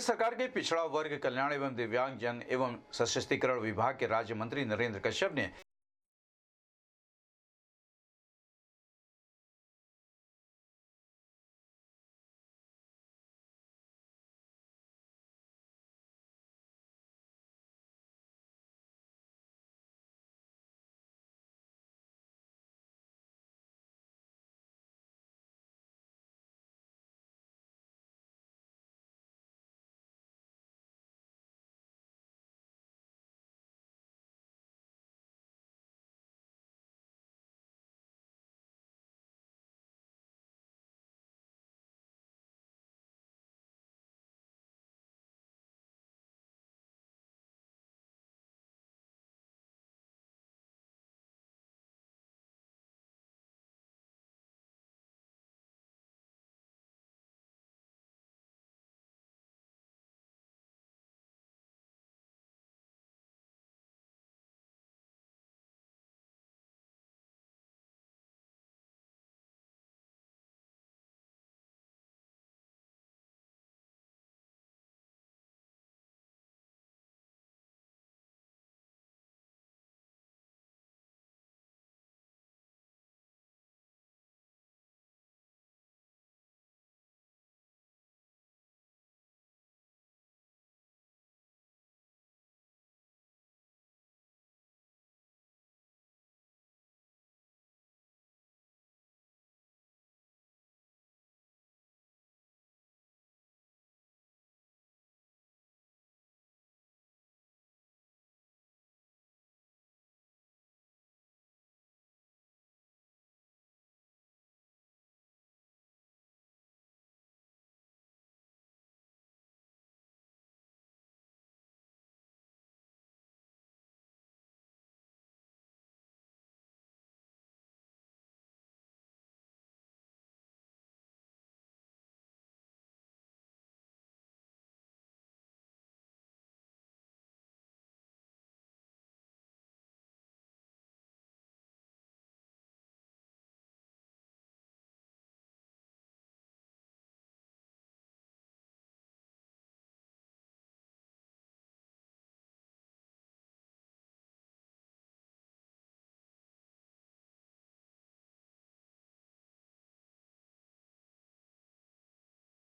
प्रदेश सरकार के पिछड़ा वर्ग कल्याण एवं दिव्यांग जन एवं सशक्तिकरण विभाग के राज्य मंत्री नरेंद्र कश्यप ने